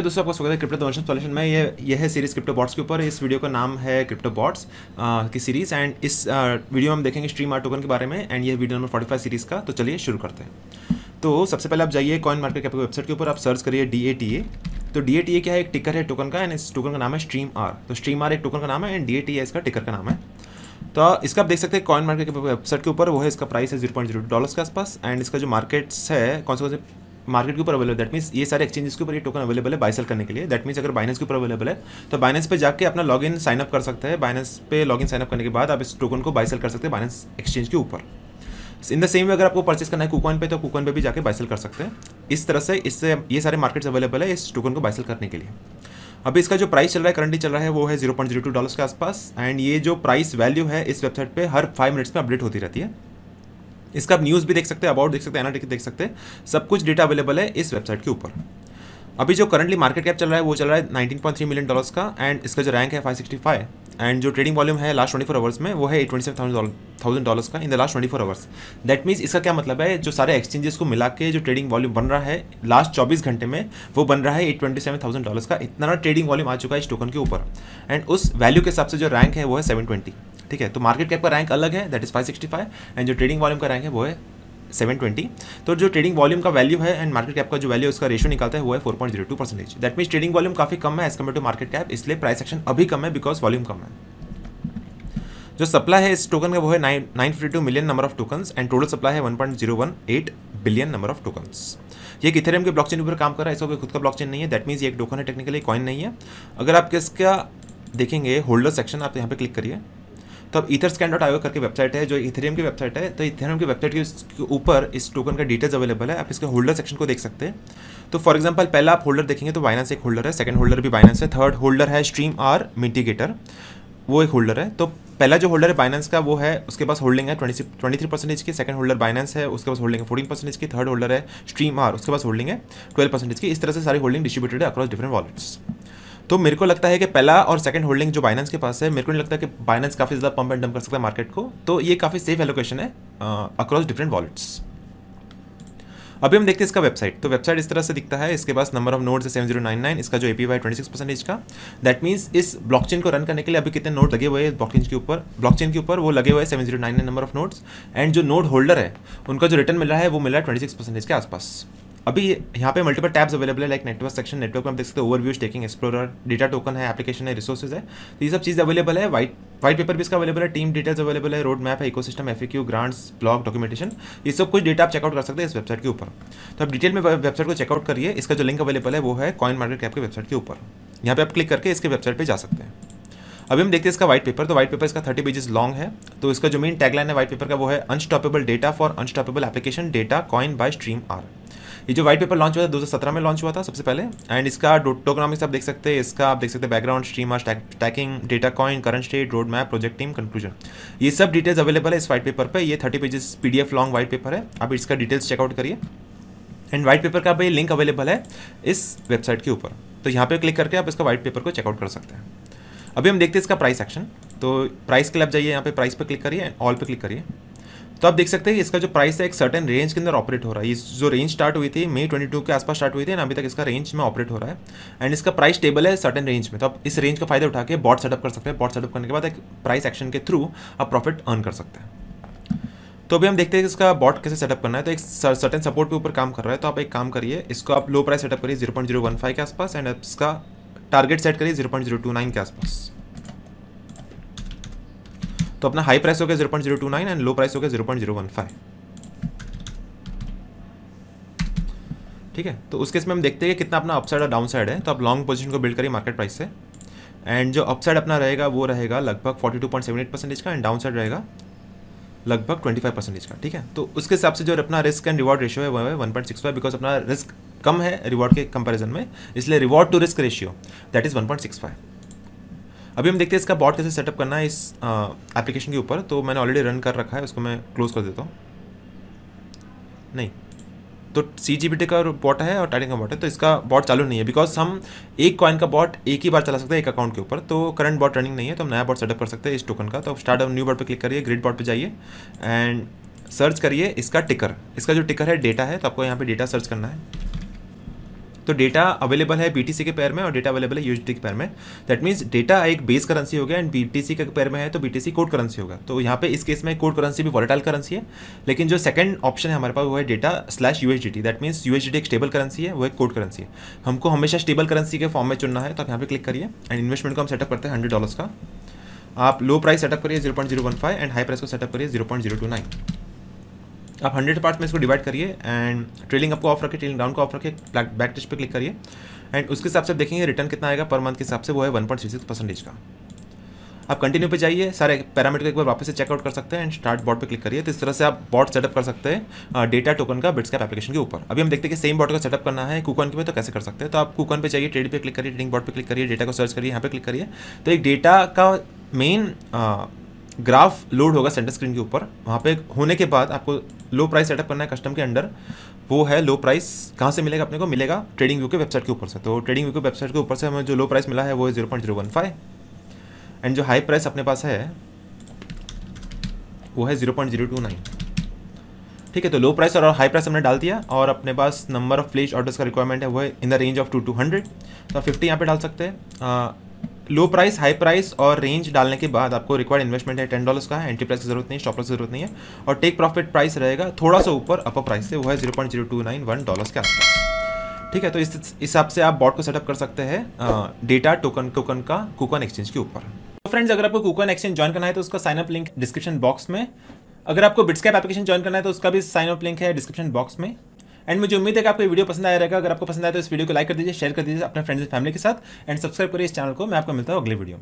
नमस्कार दोस्तों आपका स्वागत है क्रिप्टो डोनेशन सॉल्यूशन में ये यह है सीरीज क्रिप्टो बॉट्स के ऊपर इस वीडियो का नाम है क्रिप्टो बॉट्स की सीरीज एंड इस आ, वीडियो में हम देखेंगे स्ट्रीम आर टोकन के बारे में एंड ये वीडियो नंबर 45 सीरीज का तो चलिए शुरू करते हैं तो सबसे पहले आप जाइए कॉइन मार्केट कैप वेबसाइट के ऊपर आप सर्च करिए डी ए टी ए तो डी ए टी ए क्या है एक टिकर है टोकन का एंड इस टोकन का नाम है स्ट्रीम आर तो स्ट्रीम आर एक टोकन का नाम है and D A T A इसका टिकर का नाम है तो इसका आप देख सकते हैं कॉइन मार्केट के वेबसाइट के ऊपर वो है इसका प्राइस है जीरो पॉइंट जीरो डॉलर्स के आसपास एंड इसका जो मार्केट्स है कौन से कौन से मार्केट के ऊपर अवेलेबल दैट मीन ये सारे एक्सचेंजेस के ऊपर ये टोकन अवेलेबल है बाइसल करने के लिए दैट मीस अगर बाइनेंस के ऊपर अवेलेबल है तो बाइनेंस पे जाके अपना लॉग इन साइनअप कर सकते हैं बाइनेंस पे लॉग इन साइनअप करने के बाद आप इस टोकन को बाइसल कर सकते हैं बाइनेंस एक्सचेंज के ऊपर इन द सेम वे अगर आपको परचेस करना है कूकॉन पे तो कूकॉन पे भी जाके बाइसल कर सकते हैं इस तरह से इससे ये सारे मार्केट्स अवेलेबल है इस टोकन को बाइसल करने के लिए अभी इसका जो प्राइस चल रहा है करंटली चल रहा है वो है zero point zero two dollars के आसपास एंड ये जो प्राइस वैल्यू है इस वेबसाइट पे हर फाइव मिनट्स में अपडेट होती रहती है इसका आप न्यूज़ भी देख सकते हैं अबाउट देख सकते हैं एनालिटिक्स देख सकते हैं सब कुछ डेटा अवेलेबल है इस वेबसाइट के ऊपर अभी जो करंटली मार्केट कैप चल रहा है वो चल रहा है 19.3 मिलियन डॉलर्स का एंड इसका जो रैंक है 565 एंड जो ट्रेडिंग वॉल्यूम है लास्ट 24 आवर्स में वो है eight twenty seven thousand dollars का in the last 24 hours that means इसका क्या मतलब है जो सारे एक्सचेंजेस को मिला के जो ट्रेडिंग वॉल्यूम बन रहा है लास्ट चौबीस घंटे में वो बन रहा है eight twenty seven thousand dollars का इतना ट्रेडिंग वॉल्यूम आ चुका है इस टोकन के ऊपर एंड उस वैल्यू के हिसाब से जो रैंक है वो है सेवन ट्वेंटी ठीक है तो मार्केट कैप का रैंक अलग है दैट इज़ 565 एंड जो ट्रेडिंग वॉल्यूम का रैंक है वो है 720 तो जो ट्रेडिंग वॉल्यूम का वैल्यू है एंड मार्केट कैप का जो वैल्यू उसका रेशो निकालता है वो है 4.02 percentage that means trading volume काफ़ी कम है as compare to market cap इसलिए प्राइस एक्शन अभी कम है बिकॉज वॉल्यूम कम है जो सप्लाई है इस टोकन का वो है nine nine fifty two million number of tokens and total supply है one point zero one eight billion number of tokens ये इथेरियम के ब्लॉकचेन ऊपर काम कर रहा है इसका कोई खुद का ब्लॉकचेन नहीं है दैट मीन्स ये एक टोकन है टेक्निकली कॉइन नहीं है अगर आप किसका देखेंगे होल्डर सेक्शन आप यहाँ पे क्लिक करिए तो अब ईथर स्कैन डॉट आयो करके वेबसाइट है जो इथेरियम की वेबसाइट है तो इथेरियम की वेबसाइट के ऊपर इस टोकन का डिटेल्स अवेलेबल है आप इसके होल्डर सेक्शन को देख सकते हैं तो फॉर एग्जाम्पल पहला आप होल्डर देखेंगे तो बाइनेंस एक होल्डर है सेकंड होल्डर भी बाइनेंस है थर्ड होल्डर है स्ट्रीम आर मिटिगेटर वो एक होल्डर है तो पहला जो होल्डर है बाइनेंस का वो है उसके पास होल्डिंग है ट्वेंटी ट्वेंटी थ्री परसेंटेज की सेकंड होल्डर बाइनेंस है उसके पास होल्डिंग है फोर्टीन परसेंटेज की थर्ड होल्डर है स्ट्रीम आर उसके पास होल्डिंग है ट्वेल्व परसेंटेज की इस तरह से सारी होल्डिंग डिस्ट्रीब्यूटेड है अक्रॉस डिफरेंट वॉलेट्स तो मेरे को लगता है कि पहला और सेकंड होल्डिंग जो बाइनेंस के पास है मेरे को नहीं लगता कि बाइनेंस काफ़ी ज़्यादा पंप एंड डंप कर सकता है मार्केट को तो ये काफ़ी सेफ एलोकेशन है अक्रॉस डिफरेंट वॉलेट्स अभी हम देखते हैं इसका वेबसाइट तो वेबसाइट इस तरह से दिखता है इसके पास नंबर ऑफ नोट्स है सेवन जीरो नाइन नाइन इसका जो A P Y twenty six percentage का दैट मीन्स इस ब्लॉकचेन को रन करने के लिए अभी कितने नोट लगे हुए हैं ब्लॉकचेन के ऊपर ब्लॉकचेन के ऊपर वो लगे हुए हैं seven zero nine nine number of nodes and जो नोट होल्डर है उनका जो रिटर्न मिल रहा है वो मिल रहा है ट्वेंटी सिक्स परसेंटेज के आसपास अभी यहाँ पे मल्टीपल टैब्स अवेलेबल है लाइक नेटवर्क सेक्शन नेटवर्क में हम देख सकते over overview staking explorer data token है एप्लीकेशन है रिसोर्सेज है तो ये सब चीज़ अवेलेबल है वाइट वाइट पेपर भी इसका अवेलेबल है टीम डिटेल्स अवेलेबल है रोड मैप है ecosystem F Q grants blog documentation ये सब कुछ डेटा आप चेकआउट कर सकते हैं इस वेबसाइट के ऊपर तो आप डिटेल में वेबसाइट को चेकआउट करिए इसका जो लिंक अवेलेबल है वो है कॉइन मार्केट कैप के वेबसाइट के ऊपर यहाँ पे आप क्लिक करके इसके वेबसाइट पर जा सकते हैं अभी हम देखते हैं इसका व्हाइट पेपर तो व्हाइट पेपर इसका थर्टी पेजेस लॉन्ग है तो इसका जो मेन टैगलाइन है व्हाइट पेपर का वो है unstoppable data for unstoppable application data coin by Streamr ये जो वाइट पेपर लॉन्च हुआ था 2017 में लॉन्च हुआ था सबसे पहले एंड इसका टोकोनॉमिक्स आप देख सकते हैं इसका आप देख सकते हैं background stream staking data coin current state road map project team conclusion ये सब डिटेल्स अवेलेबल है इस वाइट पेपर पर ये thirty pages P long white paper है आप इसका डिटेल्स चेकआउट करिए एंड व्हाइट पेपर का भी लिंक अवेलेबल है इस वेबसाइट के ऊपर तो यहाँ पे क्लिक करके आप इसका व्हाइट पेपर को चेकआउट कर सकते हैं अभी हम देखते हैं इसका प्राइस एक्शन तो प्राइस के लिए आप जाइए यहाँ पे प्राइस पे क्लिक करिए एंड ऑल पे क्लिक करिए तो आप देख सकते हैं इसका जो प्राइस है एक सर्टन रेंज के अंदर ऑपरेट हो रहा है जो रेंज स्टार्ट हुई थी मई 22 के आसपास स्टार्ट हुई थी ना अभी तक इसका रेंज में ऑपरेट हो रहा है एंड इसका प्राइस टेबल है सर्टन रेंज में तो आप इस रेंज का फायदा उठा के बॉट सेटअप कर सकते हैं बॉट सेटअप करने के बाद एक प्राइस एक्शन के थ्रू आप प्रॉफिट अर्न कर सकते हैं तो अभी हम देखते हैं कि इसका बॉट कैसे सेटअप करना है तो एक सर्टन सपोर्ट के ऊपर काम कर रहा है तो आप एक काम करिए इसको आप लो प्राइस सेटअप करिए zero point zero one five के आसपास एंड इसका टारगेट सेट करिए zero point zero two nine के आसपास तो अपना हाई प्राइस हो गया zero point zero two nine and low price हो गया zero point zero one five ठीक है तो उस केस में हम देखते हैं कि कितना अपना अपसाइड और डाउन साइड है तो आप लॉन्ग पोजीशन को बिल्ड करिए मार्केट प्राइस से एंड जो अपसाइड अपना रहेगा वो रहेगा लगभग forty two point seven eight percentage का एंड डाउन साइड रहेगा लगभग ट्वेंटी फाइव परसेंटेज का ठीक है तो उसके हिसाब से जो अपना रिस्क एंड रिवॉर्ड रेशियो है वो है one point six five because अपना रिस्क कम है रिवॉर्ड के कंपेरिजन में इसलिए reward to risk ratio that is one point six five अभी हम देखते हैं इसका बॉट कैसे सेटअप करना है इस एप्लीकेशन के ऊपर तो मैंने ऑलरेडी रन कर रखा है उसको मैं क्लोज कर देता हूँ नहीं तो सी जी बी का बॉट है और टाइटन का बॉट है तो इसका बॉट चालू नहीं है बिकॉज हम एक कॉइन का बॉट एक ही बार चला सकते हैं एक अकाउंट के ऊपर तो करंट बॉट रनिंग नहीं है तो हम नया बॉट सेटअप कर सकते हैं इस टोकन का तो स्टार्ट न्यू बॉट पर क्लिक करिए ग्रिड बॉट पर जाइए एंड सर्च करिए इसका टिकर इसका जो टिकर है डेटा है तो आपको यहाँ पर डेटा सर्च करना है तो डेटा अवेलेबल है बी के पैर में और डेटा अवेलेबल है यूएसडी के पैर में दैट मीन्स डेटा एक बेस करेंसी हो गया एंड बी के पैर में है तो बी कोड करेंसी होगा तो यहाँ पे इस केस में कोड करेंसी भी वॉलेटाइल करेंसी है लेकिन जो सेकंड ऑप्शन है हमारे पास वो है data slash USD that means USD एक स्टेबल करेंसी है वो एक कोड करेंसी है हमको हमेशा स्टेबल करेंसी के फॉर्म में चुनना है तो आप यहाँ पे क्लिक करिए एंड इन्वेस्टमेंट को हम सेटअप करते हैं हंड्रेड डॉलर्स का आप लो प्राइस सेटअप करिए zero point zero one and high price को सेटअप करिए zero point zero two nine आप हंड्रेड पार्ट में इसको डिवाइड करिए एंड ट्रेलिंग अप को ऑफ रखिए ट्रेलिंग डाउन को ऑफ रखिए बैक टेस्ट पर क्लिक करिए एंड उसके हिसाब से देखेंगे रिटर्न कितना आएगा पर मंथ के हिसाब से वो है वन पॉइंट सिक्स परसेंटेज का आप कंटिन्यू पे जाइए सारे पैरामीटर को एक बार वापस से चेकआउट कर सकते हैं एंड स्टार्ट बॉट पे क्लिक करिए तो इस तरह से आप बॉट सेटअप कर सकते हैं डेटा टोकन का बिट्स कैप एप्लीकेशन के ऊपर अभी हम देखते हैं कि सेम बॉट का सेटअप करना है कूकन के में तो कैसे कर सकते हैं तो आप कूकन पे जाइए ट्रेड पे क्लिक करिए ट्रेडिंग बॉट पर क्लिक करिए डेटा को सर्च करिए यहाँ पे क्लिक करिए तो एक डेटा का मेन ग्राफ लोड होगा सेंटर स्क्रीन के ऊपर वहाँ पे होने के बाद आपको लो प्राइस सेटअप करना है कस्टम के अंडर वो है लो प्राइस कहाँ से मिलेगा अपने को मिलेगा ट्रेडिंग व्यू के वेबसाइट के ऊपर से तो ट्रेडिंग व्यू के वेबसाइट के ऊपर से हमें जो लो प्राइस मिला है वो है zero point zero one five and जो हाई प्राइस अपने पास है वो है zero point zero two nine ठीक है तो लो प्राइस और हाई प्राइस हमने डाल दिया और अपने पास नंबर ऑफ प्लेस ऑर्डर्स का रिक्वायरमेंट है वो है in the range of two to hundred तो आप फिफ्टी यहाँ पे डाल सकते हैं लो प्राइस हाई प्राइस और रेंज डालने के बाद आपको रिक्वायर्ड इन्वेस्टमेंट है टेन डॉलर्स का एंट्री प्राइस की जरूरत नहीं स्टॉप लॉस की जरूरत नहीं है और टेक प्रॉफिट प्राइस रहेगा थोड़ा सा ऊपर अपर प्राइस से वो है zero point zero two nine one dollars के आसपास ठीक है तो इस हिसाब से आप बॉट को सेटअप कर सकते हैं डेटा टोकन टोकन का कूकन एक्सचेंज के ऊपर तो फ्रेंड्स अगर आपको कूकन एक्सचेंज ज्वाइन करना है तो उसका साइनअप लिंक डिस्क्रिप्शन बॉक्स में अगर आपको बिट्सकैप एप्लीकेशन ज्वाइन करना है तो उसका भी साइनअप लिंक है डिस्क्रिप्शन बॉक्स में एंड मुझे उम्मीद है कि आपको वीडियो पसंद आया रहेगा अगर आपको पसंद आया तो इस वीडियो को लाइक कर दीजिए शेयर कर दीजिए अपने फ्रेंड्स एंड फैमिली के साथ एंड सब्सक्राइब करिए इस चैनल को मैं आपको मिलता हूँ अगले वीडियो